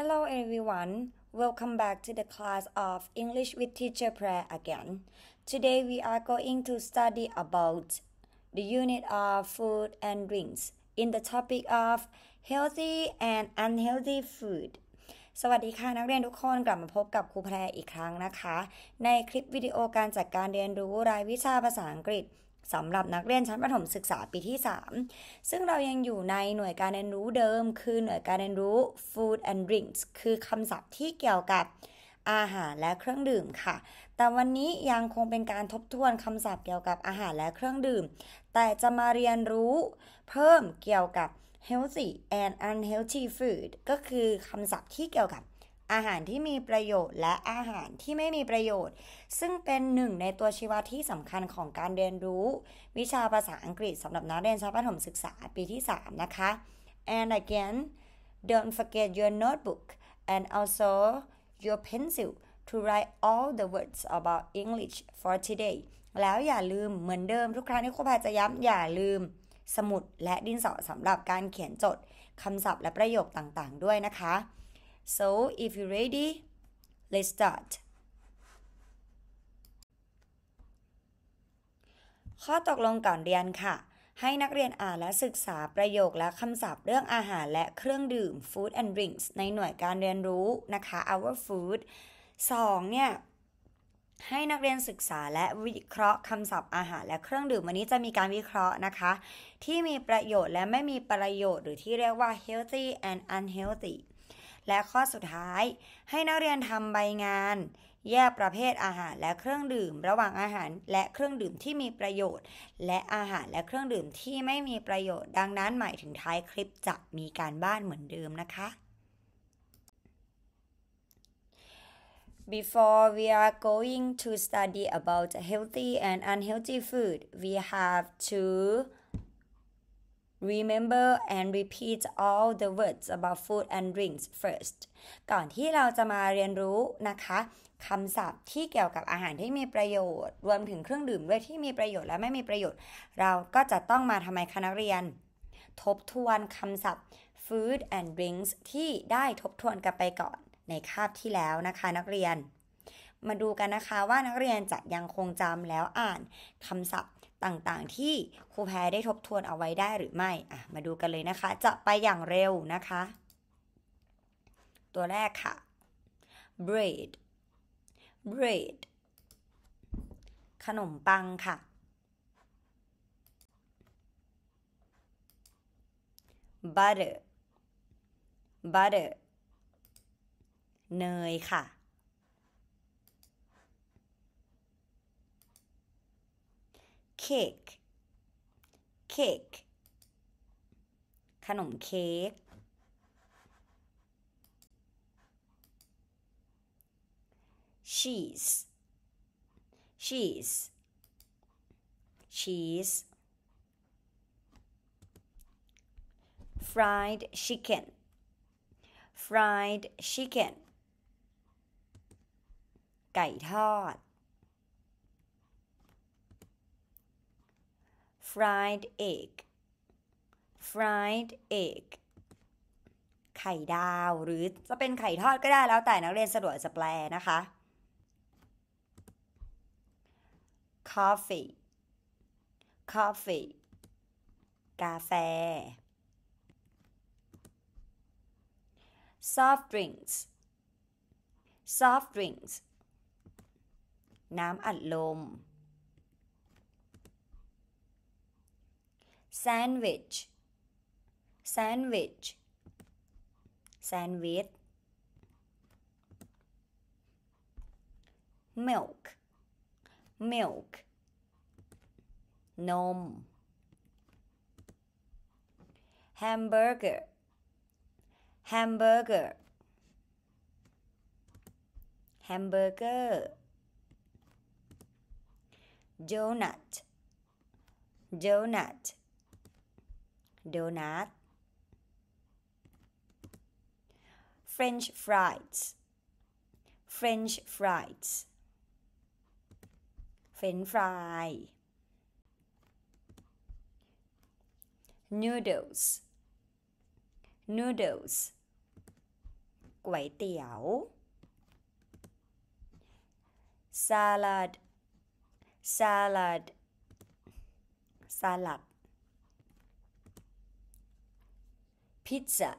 Hello everyone. Welcome back to the class of English with Teacher Prayer again. Today we are going to study about the unit of food and drinks in the topic of healthy and unhealthy food. สวัสดีค่ะนักเรียนทุกคนกลับมาพบกับครูแพรอีกครั้งนะคะในคลิปวิดีโอการจัดการเรียนรู้รายวิชาภาษาอังกฤษสำหรับนักเรียนชั้นประถมศึกษาปีที่ 3 ซึ่งเรายังอยู่ในหน่วยการเรียนรู้เดิม คือหน่วยการเรียนรู้ food and drinks คือ คำศัพท์ที่เกี่ยวกับอาหารและเครื่องดื่มค่ะ แต่วันนี้ยังคงเป็นการทบทวนคำศัพท์เกี่ยวกับอาหารและเครื่องดื่ม แต่จะมาเรียนรู้เพิ่มเกี่ยวกับ healthy and unhealthy food ก็คือคำศัพท์ที่เกี่ยวกับอาหารที่มีประโยชน์และอาหารที่ไม่มีประโยชน์ ซึ่งเป็นหนึ่งในตัวชี้วัดที่สำคัญของการเรียนรู้ วิชาภาษาอังกฤษสำหรับนักเรียนชั้นประถมศึกษาปีที่ 3 นะคะ and again don't forget your notebook and also your pencil to write all the words about English for today แล้วอย่าลืมเหมือนเดิมทุกครั้งที่ครูพาจะย้ำอย่าลืมสมุดและดินสอสำหรับการเขียนจดคำศัพท์และประโยคต่างๆ ด้วยนะคะ So if you're ready, let's start. ข้อตกลงก่อนเรียนค่ะให้นักเรียนอ่านและศึกษาประโยคและคำศัพท์เรื่องอาหารและเครื่องดื่ม food and drinks ในหน่วยการเรียนรู้นะคะ our food 2เนี่ยให้นักเรียนศึกษาและวิเคราะห์คำศัพท์อาหารและเครื่องดื่มวันนี้จะมีการวิเคราะห์นะคะที่มีประโยชน์และไม่มีประโยชน์หรือที่เรียกว่า healthy and unhealthy และข้อสุดท้าย ให้นักเรียนทำใบงาน แยกประเภทอาหารและเครื่องดื่มระหว่างอาหารและเครื่องดื่มที่มีประโยชน์ และอาหารและเครื่องดื่มที่ไม่มีประโยชน์ ดังนั้นหมายถึงท้ายคลิปจะมีการบ้านเหมือนเดิมนะคะ Before we are going to study about healthy and unhealthy food, we have to Remember and repeat all the words about food and drinks first ก่อนที่เราจะมาเรียนรู้นะคะคำศัพท์ที่เกี่ยวกับอาหารที่มีประโยชน์ รวมถึงเครื่องดื่มด้วยที่มีประโยชน์และไม่มีประโยชน์ เราก็จะต้องมาทำไมคะนักเรียน ทบทวนคำศัพท์ food and drinks ที่ได้ทบทวนกันไปก่อนในคาบที่แล้วนะคะนักเรียนมาดูกันนะคะว่านักเรียนจะยังคงจำแล้วอ่านคำศัพท์ต่างๆ ที่ครูแพรได้ทบทวนเอาไว้ได้หรือไม่ อ่ะมาดูกันเลยนะคะจะไปอย่างเร็วนะคะ ตัวแรกค่ะ bread bread ขนมปังค่ะ butter butter เนยค่ะ cake cake ขนมเค้ก cheese cheese cheese fried chicken fried chicken ไก่ทอด fried egg fried egg ไข่ดาวหรือจะเป็นไข่ทอดก็ได้แล้วแต่นักเรียนสะดวกจะแปลนะคะ coffee coffee กาแฟ soft drinks soft drinks น้ำอัดลม sandwich sandwich sandwich milk milk nôm hamburger hamburger hamburger donut donut donut french fries french fries french fry noodles noodles quẩy tiểu salad salad salad pizza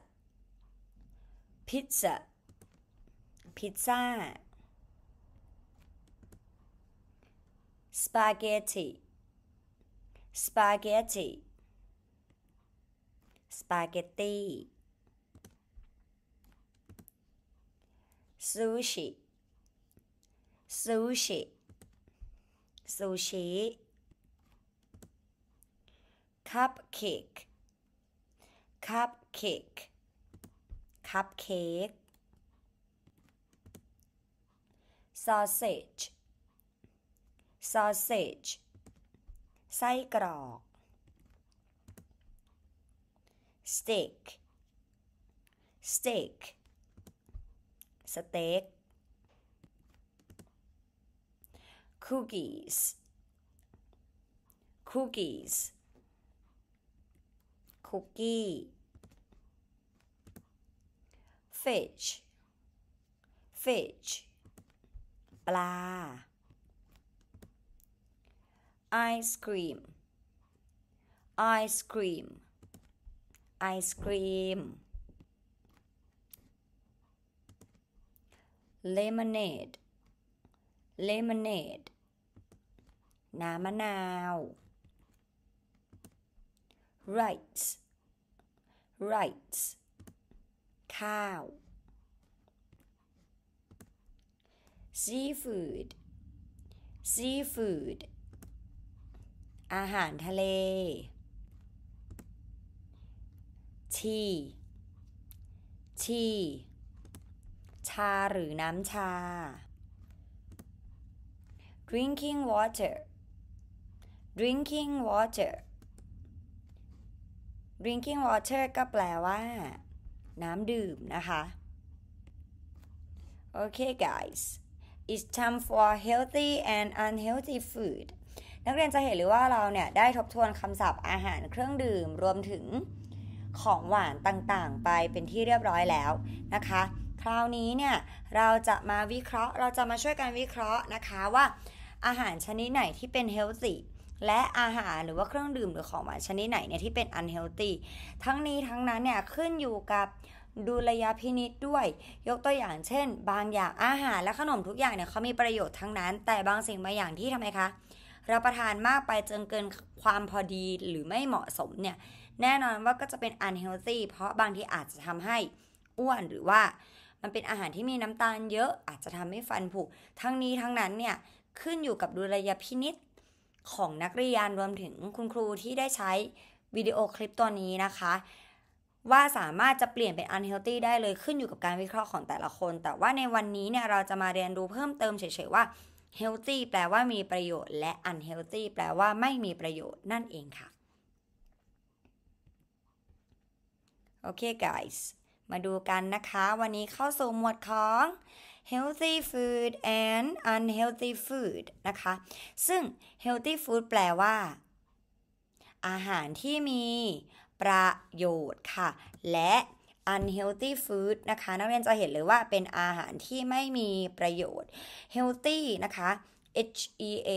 pizza พิซซ่า spaghetti spaghetti spaghetti sushi sushi sushi cupcake cup cupcake cupcake sausage sausage ไส้กรอก steak steak Steak. cookies cookies cookie fish fish ปลา ice cream ice cream ice cream lemonade lemonade น้ำมะนาว rights rights ข้าว seafood seafood อาหารทะเล tea tea ชาหรือน้ำชา drinking water drinking water drinking water ก็แปลว่าน้ำดื่มนะคะ โอเค guys it's time for healthy and unhealthy food นักเรียนจะเห็นหรือว่าเราเนี่ยได้ทบทวนคำศัพท์อาหารเครื่องดื่มรวมถึงของหวานต่างๆไปเป็นที่เรียบร้อยแล้วนะคะ คราวนี้เนี่ยเราจะมาวิเคราะห์เราจะมาช่วยกันวิเคราะห์นะคะว่าอาหารชนิดไหนที่เป็นเฮลตี้และอาหารหรือว่าเครื่องดื่มหรือของหวานชนิดไหนเนี่ยที่เป็นอันเฮลตี้ทั้งนี้ทั้งนั้นเนี่ยขึ้นอยู่กับดูระยะพินิษด้วย ยกตัวอย่าง เช่น บางอย่างอาหาร และขนมทุกอย่างเนี่ยเขามีประโยชน์ทั้งนั้น แต่บางสิ่งบางอย่างที่ทำไมคะรับประทานมากไปจนเกินความพอดีหรือไม่เหมาะสมเนี่ยแน่นอนว่าก็จะเป็นอันเฮลตี้เพราะบางทีอาจจะทำให้อ้วนหรือว่ามันเป็นอาหารที่มีน้ำตาลเยอะอาจจะทำให้ฟันผุทั้งนี้ทั้งนั้นเนี่ยขึ้นอยู่กับดุลยพินิษของนักเรียนรวมถึงคุณครูที่ได้ใช้วิดีโอคลิปตัวนี้นะคะ ว่าสามารถจะเปลี่ยนเป็น unhealthy ได้เลยขึ้นอยู่กับการวิเคราะห์ของแต่ละคน แต่ว่าในวันนี้เนี่ยเราจะมาเรียนรู้เพิ่มเติมเฉยๆว่า healthy แปลว่ามีประโยชน์และ unhealthy แปลว่าไม่มีประโยชน์นั่นเองค่ะ โอเค guys มาดูกันนะคะวันนี้เข้าสู่หมวดของ healthy food and unhealthy food นะคะ ซึ่ง healthy food แปลว่า อาหารที่มีประโยชน์ค่ะ และ unhealthy food นะคะ นักเรียนจะเห็นเลยว่าเป็นอาหารที่ไม่มีประโยชน์ healthy นะคะ h e a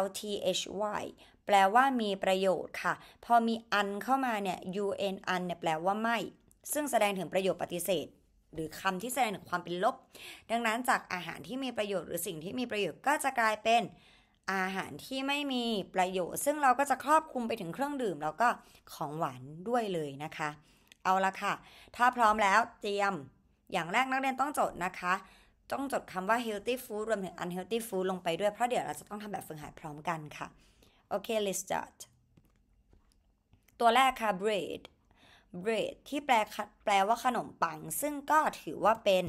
l t h y แปลว่ามีประโยชน์ค่ะ พอมี un เข้ามาเนี่ย u n un เนี่ยแปลว่าไม่ ซึ่งแสดงถึงประโยชน์ปฏิเสธหรือคำที่แสดงถึงความเป็นลบ ดังนั้นจากอาหารที่มีประโยชน์หรือสิ่งที่มีประโยชน์ก็จะกลายเป็นอาหารที่ไม่มีประโยชน์ซึ่งเราก็จะครอบคลุมไปถึงเครื่องดื่ม แล้วก็ของหวานด้วยเลยนะคะ เอาละค่ะ ถ้าพร้อมแล้วเตรียมอย่างแรกนักเรียนต้องจดนะคะต้องจดคำว่า healthy food รวมถึง unhealthy food ลงไปด้วยเพราะเดี๋ยวเราจะต้องทำแบบฝึกหัดพร้อมกันค่ะโอเค let's start ตัวแรกค่ะ bread bread ที่แปลแปลว่าขนมปังซึ่งก็ถือว่าเป็น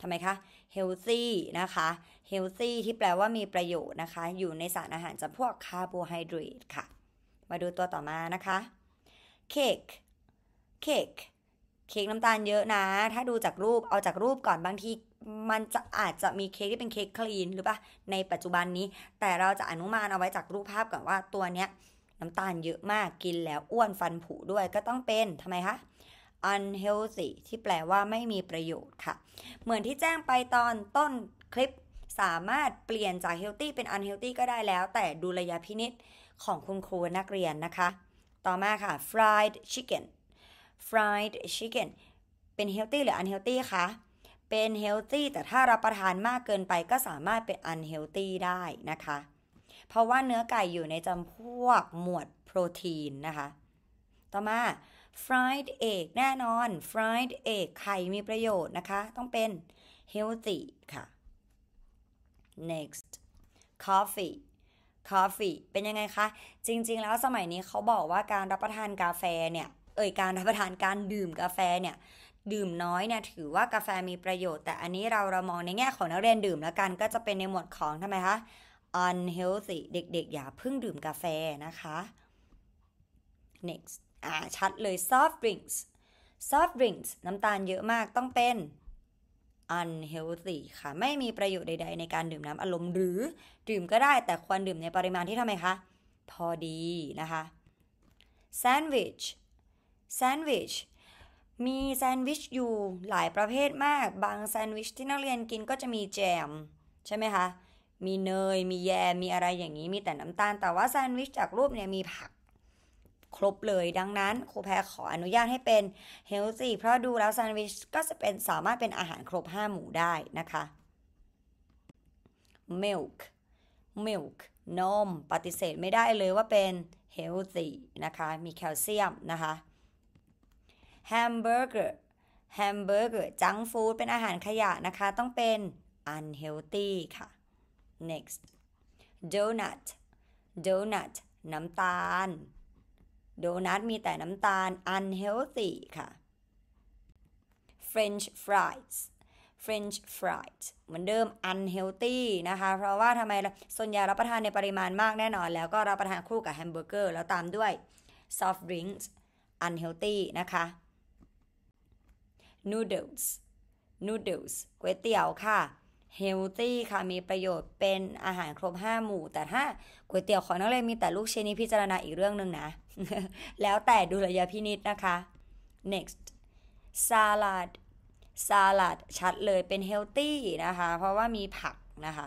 ทำไมคะ healthy นะคะ healthy ที่แปลว่ามีประโยชน์นะคะ อยู่ในสารอาหารจำพวกคาร์โบไฮเดรตค่ะ มาดูตัวต่อมานะคะ cake cake เค้กน้ำตาลเยอะนะ ถ้าดูจากรูปเอาจากรูปก่อนบางที มันจะอาจจะมีเค้กที่เป็นเค้กคลีนหรือปะในปัจจุบันนี้ แต่เราจะอนุมานเอาไว้จากรูปภาพก่อนว่าตัวเนี้ยน้ำตาลเยอะมากกินแล้วอ้วนฟันผุด้วยก็ต้องเป็นทำไมคะ unhealthy ที่แปลว่าไม่มีประโยชน์ค่ะ เหมือนที่แจ้งไปตอนต้นคลิป สามารถเปลี่ยนจาก healthy เป็น unhealthy ก็ได้แล้ว แต่ดูระยะพินิษของคุณครูนักเรียนนะคะ ต่อมาค่ะ fried chicken fried chicken เป็น healthy หรือ unhealthy คะเป็น healthy แต่ถ้ารับประทานมากเกินไปก็สามารถเป็น unhealthy ได้นะคะเพราะว่าเนื้อไก่อยู่ในจำพวกหมวดโปรตีนนะคะ ต่อมา fried egg แน่นอน fried egg ไข่มีประโยชน์นะคะ ต้องเป็น healthy ค่ะ next coffee coffee เป็นยังไงคะ จริงๆแล้วสมัยนี้เขาบอกว่าการรับประทานกาแฟเนี่ยเอ่ย การรับประทานการดื่มกาแฟเนี่ย ดื่มน้อยเนี่ยถือว่ากาแฟมีประโยชน์ แต่อันนี้เราเรามองในแง่ของนักเรียนดื่มแล้วกัน ก็จะเป็นในหมวดของทำไมคะ unhealthy เด็กๆ อย่าเพิ่งดื่มกาแฟนะคะ next อ่า ชัดเลย soft drinks soft drinks น้ำตาลเยอะมากต้องเป็น unhealthy ค่ะ ไม่มีประโยชน์ใดๆ ในการดื่มน้ำอารมณ์หรือดื่มก็ได้แต่ควร ดื่มในปริมาณที่เท่าไหร่คะ พอดี นะคะ sandwich sandwich มีแซนด์วิชอยู่หลายประเภทมากบางแซนด์วิชที่นักเรียนกินก็จะมีแจมใช่ไหมคะมีเนย มีแยม มีอะไรอย่างนี้ มีแต่น้ำตาล แต่ว่าแซนด์วิชจากรูปเนี่ย มีผักครบเลยดังนั้นครูแพรขออนุญาตให้เป็นเฮลซี่เพราะดูแล้วแซนด์วิชก็จะเป็นสามารถเป็นอาหารครบ 5 หมู่ได้นะคะ milk milk นม ปฏิเสธไม่ได้เลยว่าเป็นเฮลซี่นะคะ มีแคลเซียมนะคะ hamburger hamburger junk food เป็นอาหารขยะนะคะ ต้องเป็น unhealthy ค่ะ next donut donut น้ำตาลโดนัทมีแต่น้ำตาล unhealthy ค่ะ French fries French fries เหมือนเดิม unhealthy นะคะ เพราะว่าทำไมส่วนใหญ่รับประทานในปริมาณมากแน่นอน แล้วก็รับประทานคู่กับแฮมเบอร์เกอร์ แล้วตามด้วย soft drinks unhealthy นะคะ noodles noodles ก๋วยเตี๋ยวค่ะเฮลตี้ค่ะ มีประโยชน์เป็นอาหารครบห้าหมู่ แต่ถ้าก๋วยเตี๋ยวของนักเรียนมีแต่ลูกชิ้นนี้พิจารณาอีกเรื่องหนึ่งนะแล้วแต่ดุลยพินิษนะคะ next สลัดสลัดชัดเลยเป็นเฮลตี้นะคะ เพราะว่ามีผักนะคะ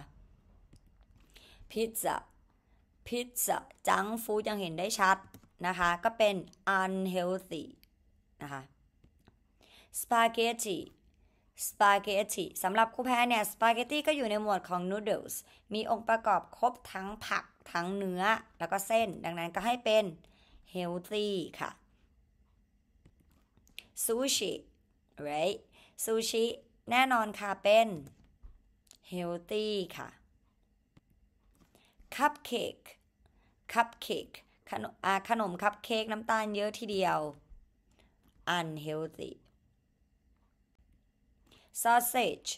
พิซซ่าพิซซ่าจังฟูยังเห็นได้ชัดนะคะ ก็เป็น unhealthy นะคะสปาเกตตีสปาเกตตีสำหรับคู่แพ้เนี่ยสปาเกตตีก็อยู่ในหมวดของนูเดิลส์มีองค์ประกอบครบทั้งผักทั้งเนื้อแล้วก็เส้นดังนั้นก็ให้เป็นเฮลตี้ค่ะซูชิ right ซูชิแน่นอนค่ะเป็นเฮลตี้ค่ะคัพเค้กคัพเค้กขนมขนมคัพเค้กน้ำตาลเยอะทีเดียว unhealthy sausage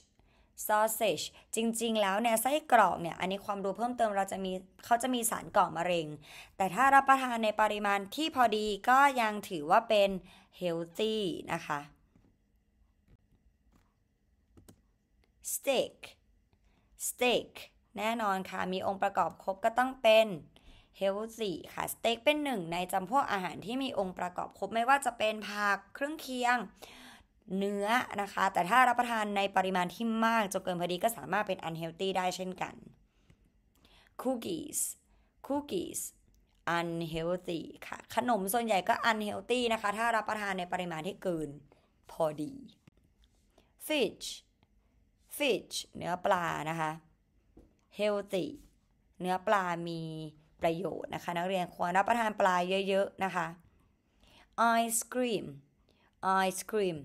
sausage จริงๆ แล้วเนี่ย ไส้กรอกเนี่ย อันนี้ความรู้เพิ่มเติมเราจะมีเขาจะมีสารก่อมะเร็ง แต่ถ้ารับประทานในปริมาณที่พอดีก็ยังถือว่าเป็น healthy นะคะ steak steak แน่นอนค่ะ มีองค์ประกอบครบก็ต้องเป็น healthy ค่ะสเต็กเป็นหนึ่งในจำพวกอาหารที่มีองค์ประกอบครบ ไม่ว่าจะเป็นผักเครื่องเคียงเนื้อ นะคะ แต่ถ้ารับประทานในปริมาณที่มากจนเกินพอดีก็สามารถเป็นอันเฮลตี้ได้เช่นกัน คุกกี้คุกกี้ e s อันเฮลตี้ ค่ะ ขนมส่วนใหญ่ก็อันเฮลตี้นะคะ ถ้ารับประทานในปริมาณที่เกินพอดี ฟิช ฟิช เนื้อปลานะคะ เฮลตี้ เนื้อปลามีประโยชน์นะคะ นักเรียนควรรับประทานปลาเยอะๆนะคะไอศครีมไอศครีม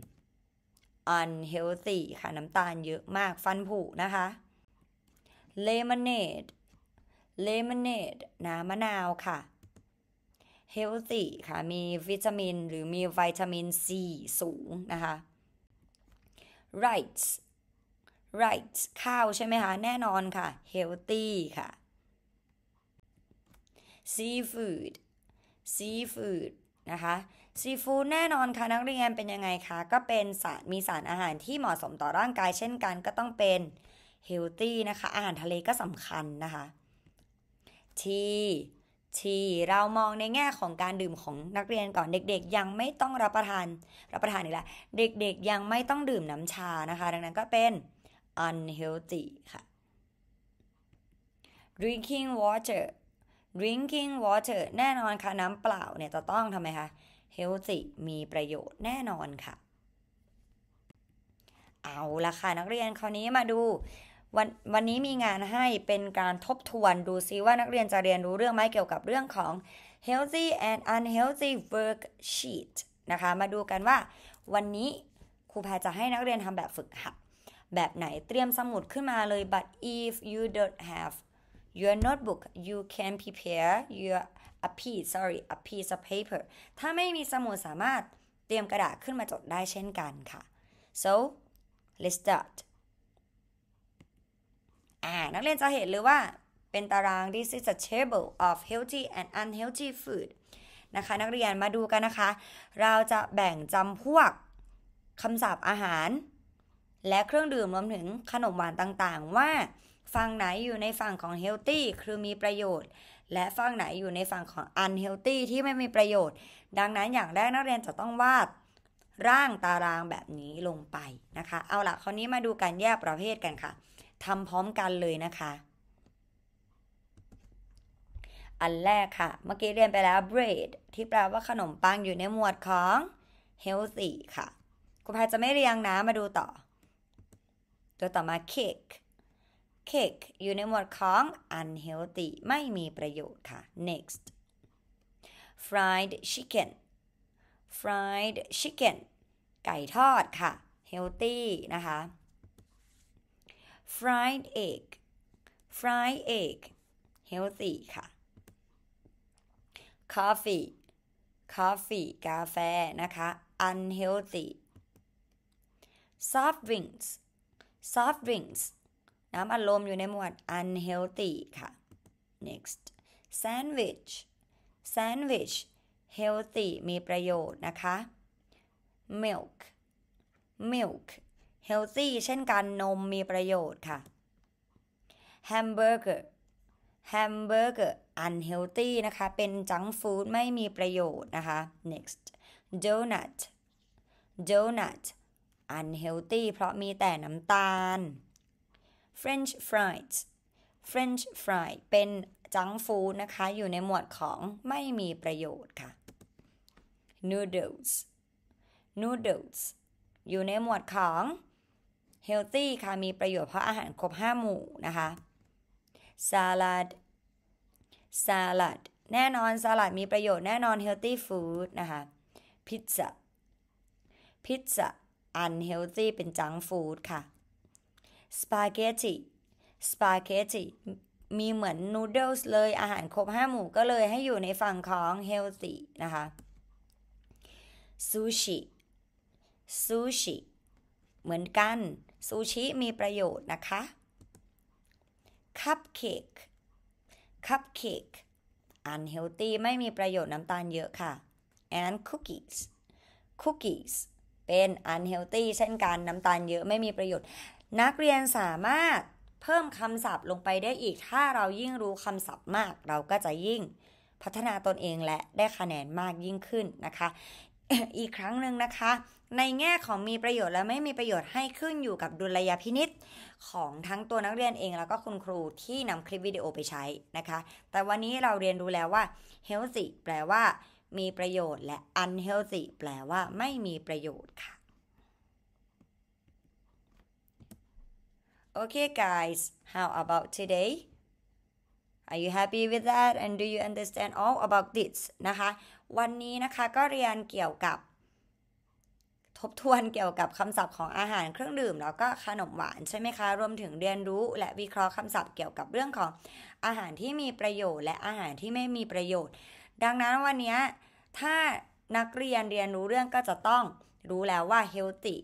unhealthy ค่ะ น้ำตาลเยอะมากฟันผุนะคะ lemonade lemonade น้ำมะนาวค่ะ healthy ค่ะ มีวิตามิน หรือมีวิตามินซีสูงนะคะ rice rice ข้าวใช่ไหมคะ แน่นอนค่ะ healthy ค่ะ seafood seafood นะคะซีฟู้ดแน่นอนค่ะนักเรียนเป็นยังไงคะก็เป็นสารมีสารอาหารที่เหมาะสมต่อร่างกายเช่นกันก็ต้องเป็นเฮลตี้นะคะอาหารทะเลก็สำคัญนะคะทีทีเรามองในแง่ของการดื่มของนักเรียนก่อนเด็ก ๆ ยังไม่ต้องรับประทานรับประทานอีกแล้วเด็กๆยังไม่ต้องดื่มน้ำชานะคะดังนั้นก็เป็น unhealthy ค่ะ drinking water drinking water แน่นอนค่ะน้ำเปล่าเนี่ยจะต้องทำไมคะเฮลติมีประโยชน์แน่นอนค่ะ เอาละค่ะ นักเรียนคราวนี้มาดูวันวันนี้มีงานให้เป็นการทบทวนดูซิว่านักเรียนจะเรียนรู้เรื่องไหมเกี่ยวกับเรื่องของ healthy and unhealthy worksheet นะคะ มาดูกันว่าวันนี้ครูแพรจะให้นักเรียนทำแบบฝึกหัดแบบไหนเตรียมสมุดขึ้นมาเลย but if you don't have your notebook you can prepare your a piece sorry a piece of paper ถ้าไม่มีสมุดสามารถ เตรียมกระดาษขึ้นมาจดได้เช่นกันค่ะ so let's start อ่านักเรียนจะเห็นหรือว่า เป็นตาราง this is a table of healthy and unhealthy food นะคะนักเรียนมาดูกันนะคะ เราจะแบ่งจำพวกคำศัพท์อาหาร และเครื่องดื่มรวมถึงขนมหวานต่างๆ ว่าฝั่งไหนอยู่ในฝั่งของเฮลตี้คือมีประโยชน์ และฝั่งไหนอยู่ในฝั่งของอันเฮลตี้ที่ไม่มีประโยชน์ ดังนั้นอย่างแรกนักเรียนจะต้องวาดร่างตารางแบบนี้ลงไปนะคะเอาละคราวนี้มาดูการแยกประเภทกันค่ะทำพร้อมกันเลยนะคะ อันแรกค่ะ เมื่อกี้เรียนไปแล้ว bread ที่แปลว่าขนมปังอยู่ในหมวดของ healthy ค่ะคุณพายจะไม่เรียงนะมาดูต่อ ตัวต่อมา cake cake อยู่ในหมวดของ unhealthy ไม่มีประโยชน์ค่ะ next fried chicken fried chicken ไก่ทอดค่ะ healthy นะคะ fried egg fried egg healthy ค่ะ coffee coffee กาแฟนะคะ unhealthy soft drinks soft drinks น้ำอัดลมอยู่ในหมวด unhealthy ค่ะ next sandwich sandwich healthy มีประโยชน์นะคะ milk milk healthy เช่นกันนมมีประโยชน์ค่ะ hamburger hamburger unhealthy นะคะ เป็นจังฟู้ดไม่มีประโยชน์นะคะ next donut donut unhealthy เพราะมีแต่น้ำตาล French fries French fry เป็นจังฟูนะคะ อยู่ในหมวดของไม่มีประโยชน์ค่ะ noodles noodles อยู่ในหมวดของ healthy ค่ะ มีประโยชน์เพราะอาหารครบ5 หมู่นะคะ salad salad แน่นอนสลัดมีประโยชน์แน่นอน healthy food นะคะ pizza pizza unhealthy เป็นจังฟูดค่ะสปาเกตตีสปาเกตตีมีเหมือนูเดิลส์เลยอาหารครบห้าหมู่ก็เลย ให้อยู่ในฝั่งของเฮลตี้นะคะซูชิซูชิ เหมือนกัน ซูชิมีประโยชน์นะคะ คัพเค้ก คัพเค้ก อันเฮลตี้ไม่มีประโยชน์น้ำตาลเยอะค่ะ and cookies cookies เป็นอันเฮลตี้เช่นกันน้ำตาลเยอะไม่มีประโยชน์นักเรียนสามารถเพิ่มคำศัพท์ลงไปได้อีก ถ้าเรายิ่งรู้คำศัพท์มาก เราก็จะยิ่ง พัฒนาตนเองและได้คะแนนมากยิ่งขึ้นนะคะ อีกครั้งหนึ่งนะคะ ในแง่ของมีประโยชน์และไม่มีประโยชน์ให้ขึ้นอยู่กับดุลยพินิษของทั้งตัวนักเรียนเองแล้วก็คุณครูที่นำคลิปวิดีโอไปใช้นะคะ แต่วันนี้เราเรียนรู้แล้วว่า healthy แปลว่า มีประโยชน์และ unhealthy แปลว่าไม่มีประโยชน์ค่ะ Okay guys, how about today? Are you happy with that and do you understand all about this นะคะวันนี้นะคะก็เรียนเกี่ยวกับ ทบทวนเกี่ยวกับคำศัพท์ของอาหารเครื่องดื่มแล้วก็ขนมหวานใช่ไหมคะ รวมถึงเรียนรู้และวิเคราะห์คำศัพท์เกี่ยวกับเรื่องของอาหารที่มีประโยชน์และอาหารที่ไม่มีประโยชน์ ดังนั้นวันนี้ถ้านักเรียนเรียนรู้เรื่องก็จะต้องรู้แล้วว่า healthy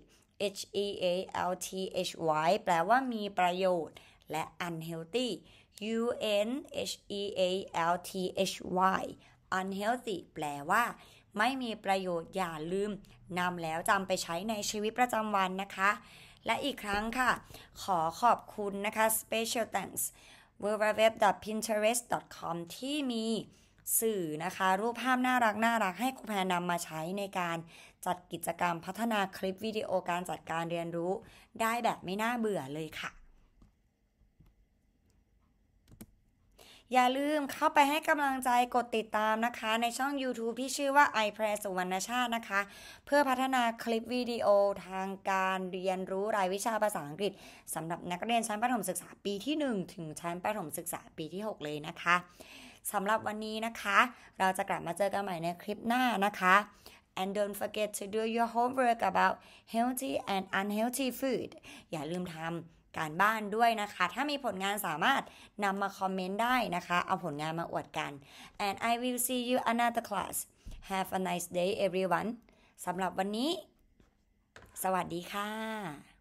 H E A L T H Y แปลว่ามีประโยชน์ และ unhealthy U N H E A L T H Y unhealthy แปลว่าไม่มีประโยชน์อย่าลืมนำแล้วจำไปใช้ในชีวิตประจำวันนะคะ และอีกครั้งค่ะ ขอขอบคุณนะคะ special thanks www.pinterest.com ที่มีสื่อนะคะ รูปภาพน่ารักน่ารักให้คุณแพนนำมาใช้ในการจัดกิจกรรมพัฒนาคลิปวิดีโอการจัดการเรียนรู้ได้แบบไม่น่าเบื่อเลยค่ะ อย่าลืมเข้าไปให้กำลังใจกดติดตามนะคะในช่อง YouTube ที่ชื่อว่า i p r a สุวรรณชาตินะคะ เพื่อพัฒนาคลิปวิดีโอทางการเรียนรู้รายวิชาภาษาอังกฤษสำหรับนักเรียนชั้นประถมศึกษาปีที่ 1 ถึงชั้นประถมศึกษาปีที่ 6 เลยนะคะสำหรับวันนี้นะคะ เราจะกลับมาเจอกันใหม่ในคลิปหน้านะคะ and don't forget to do your homework about healthy and unhealthy food อย่าลืมทำการบ้านด้วยนะคะ ถ้ามีผลงานสามารถนำมาคอมเมนต์ได้นะคะ เอาผลงานมาอวดกัน and I will see you another class have a nice day everyone สำหรับวันนี้ สวัสดีค่ะ